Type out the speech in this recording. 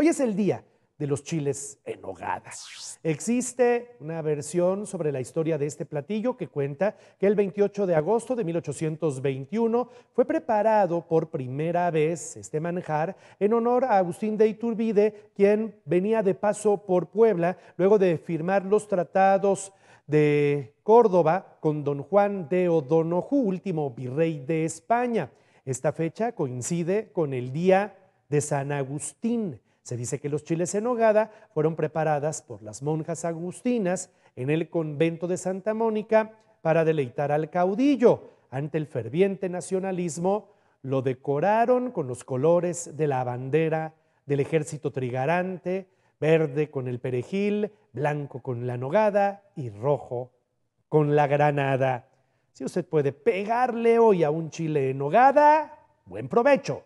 Hoy es el día de los chiles en hogadas. Existe una versión sobre la historia de este platillo que cuenta que el 28 de agosto de 1821 fue preparado por primera vez este manjar en honor a Agustín de Iturbide, quien venía de paso por Puebla luego de firmar los tratados de Córdoba con don Juan de O'Donojú, último virrey de España. Esta fecha coincide con el día de San Agustín. Se dice que los chiles en hogada fueron preparadas por las monjas agustinas en el convento de Santa Mónica para deleitar al caudillo. Ante el ferviente nacionalismo, lo decoraron con los colores de la bandera del ejército trigarante, verde con el perejil, blanco con la nogada y rojo con la granada. Si usted puede pegarle hoy a un chile en nogada, buen provecho.